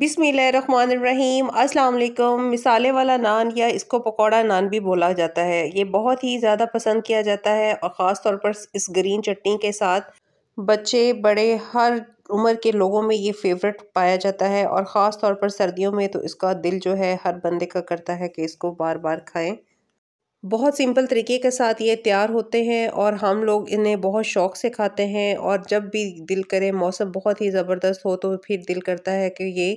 बिसमीम अस्सलाम मिसाले वाला नान या इसको पकौड़ा नान भी बोला जाता है ये बहुत ही ज़्यादा पसंद किया जाता है और ख़ास तौर पर इस ग्रीन चटनी के साथ बच्चे बड़े हर उम्र के लोगों में ये फेवरेट पाया जाता है और ख़ास तौर पर सर्दियों में तो इसका दिल जो है हर बंदे का करता है कि इसको बार बार खाएँ बहुत सिंपल तरीके के साथ ये तैयार होते हैं और हम लोग इन्हें बहुत शौक़ से खाते हैं और जब भी दिल करे मौसम बहुत ही ज़बरदस्त हो तो फिर दिल करता है कि ये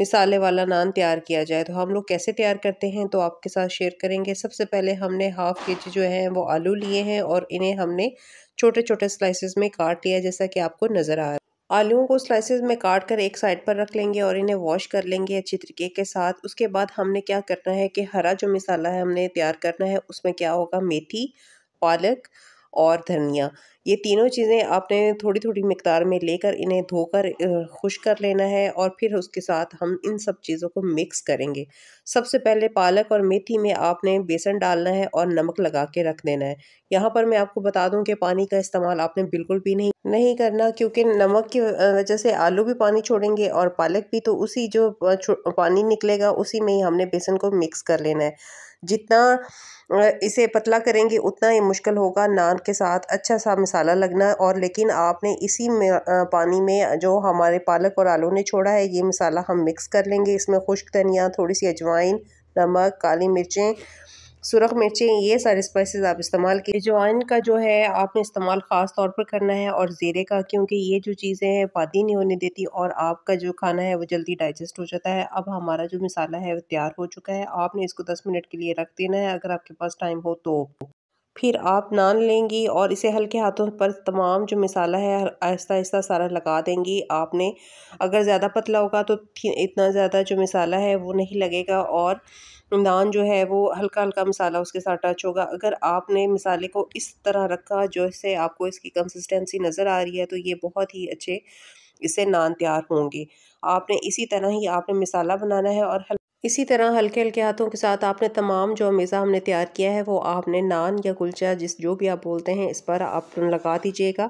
मिसाले वाला नान तैयार किया जाए तो हम लोग कैसे तैयार करते हैं तो आपके साथ शेयर करेंगे सबसे पहले हमने हाफ़ के जी जो है वो आलू लिए हैं और इन्हें हमने छोटे छोटे स्लाइसिस में काट लिया जैसा कि आपको नज़र आ रहा है आलूओं को स्लाइसेस में काट कर एक साइड पर रख लेंगे और इन्हें वॉश कर लेंगे अच्छी तरीके के साथ उसके बाद हमने क्या करना है कि हरा जो मसाला है हमने तैयार करना है उसमें क्या होगा मेथी पालक और धनिया ये तीनों चीज़ें आपने थोड़ी थोड़ी मकदार में लेकर इन्हें धोकर खुश कर लेना है और फिर उसके साथ हम इन सब चीज़ों को मिक्स करेंगे सबसे पहले पालक और मेथी में आपने बेसन डालना है और नमक लगा के रख देना है यहाँ पर मैं आपको बता दूँ कि पानी का इस्तेमाल आपने बिल्कुल भी नहीं नहीं करना क्योंकि नमक की वजह से आलू भी पानी छोड़ेंगे और पालक भी तो उसी जो पानी निकलेगा उसी में ही हमने बेसन को मिक्स कर लेना है जितना इसे पतला करेंगे उतना ही मुश्किल होगा नान के साथ अच्छा सा मसाला लगना और लेकिन आपने इसी में पानी में जो हमारे पालक और आलू ने छोड़ा है ये मसाला हम मिक्स कर लेंगे इसमें खुश्क धनिया थोड़ी सी अजवाइन नमक काली मिर्चें सुरख मिर्चें ये सारे स्पाइसेस आप इस्तेमाल कीजिए जवाइन का जो है आपने इस्तेमाल ख़ास तौर पर करना है और ज़ीरे का क्योंकि ये जो चीज़ें हैं पादी नहीं होने देती और आपका जो खाना है वो जल्दी डाइजेस्ट हो जाता है अब हमारा जो मिसाला है वो तैयार हो चुका है आपने इसको दस मिनट के लिए रख देना है अगर आपके पास टाइम हो तो फिर आप नान लेंगी और इसे हल्के हाथों पर तमाम जो मिसाला है आहिस्ता आहिस्ता सारा लगा देंगी आपने अगर ज़्यादा पतला होगा तो इतना ज़्यादा जो मिसाला है वो नहीं लगेगा और नान जो है वो हल्का हल्का मसाला उसके साथ टच होगा अगर आपने मसाले को इस तरह रखा जैसे आपको इसकी कंसिस्टेंसी नज़र आ रही है तो ये बहुत ही अच्छे इससे नान तैयार होंगे आपने इसी तरह ही आपने मसाला बनाना है और इसी तरह हल्के हल्के हाथों के साथ आपने तमाम जो मेज़ा हमने तैयार किया है वो आपने नान या कुलचा जिस जो भी आप बोलते हैं इस पर आप लगा दीजिएगा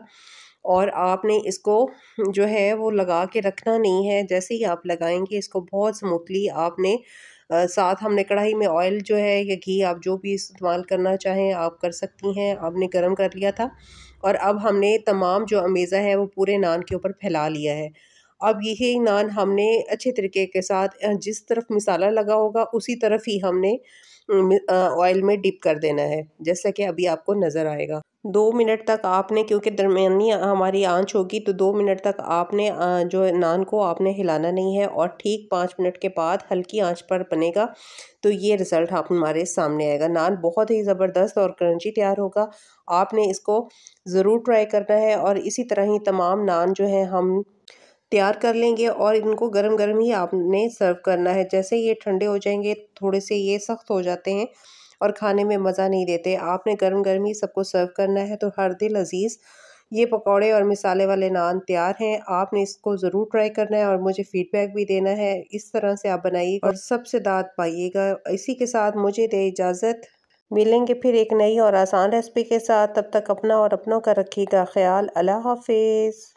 और आपने इसको जो है वो लगा के रखना नहीं है जैसे ही आप लगाएंगे इसको बहुत स्मूथली आपने साथ हमने कढ़ाई में ऑयल जो है या घी आप जो भी इस्तेमाल करना चाहें आप कर सकती हैं आपने गर्म कर लिया था और अब हमने तमाम जो अमेज़ा है वो पूरे नान के ऊपर फैला लिया है अब यही नान हमने अच्छे तरीके के साथ जिस तरफ मिसाला लगा होगा उसी तरफ ही हमने ऑयल में डिप कर देना है जैसा कि अभी आपको नज़र आएगा दो मिनट तक आपने क्योंकि दरमियानी हमारी आंच होगी तो दो मिनट तक आपने जो नान को आपने हिलाना नहीं है और ठीक पाँच मिनट के बाद हल्की आंच पर बनेगा तो ये रिज़ल्ट आप हमारे सामने आएगा नान बहुत ही ज़बरदस्त और क्रंची तैयार होगा आपने इसको ज़रूर ट्राई करना है और इसी तरह ही तमाम नान जो है हम तैयार कर लेंगे और इनको गरम गरम ही आपने सर्व करना है जैसे ये ठंडे हो जाएंगे थोड़े से ये सख्त हो जाते हैं और खाने में मज़ा नहीं देते आपने गर्म गर्म ही सबको सर्व करना है तो हर दिल अजीज़ ये पकौड़े और मिसाले वाले नान तैयार हैं आपने इसको ज़रूर ट्राई करना है और मुझे फीडबैक भी देना है इस तरह से आप बनाइए और सबसे दाद पाइएगा इसी के साथ मुझे दे इजाज़त मिलेंगे फिर एक नई और आसान रेसिपी के साथ तब तक अपना और अपनों का रखिएगा ख्याल अल्लाह हाफिज़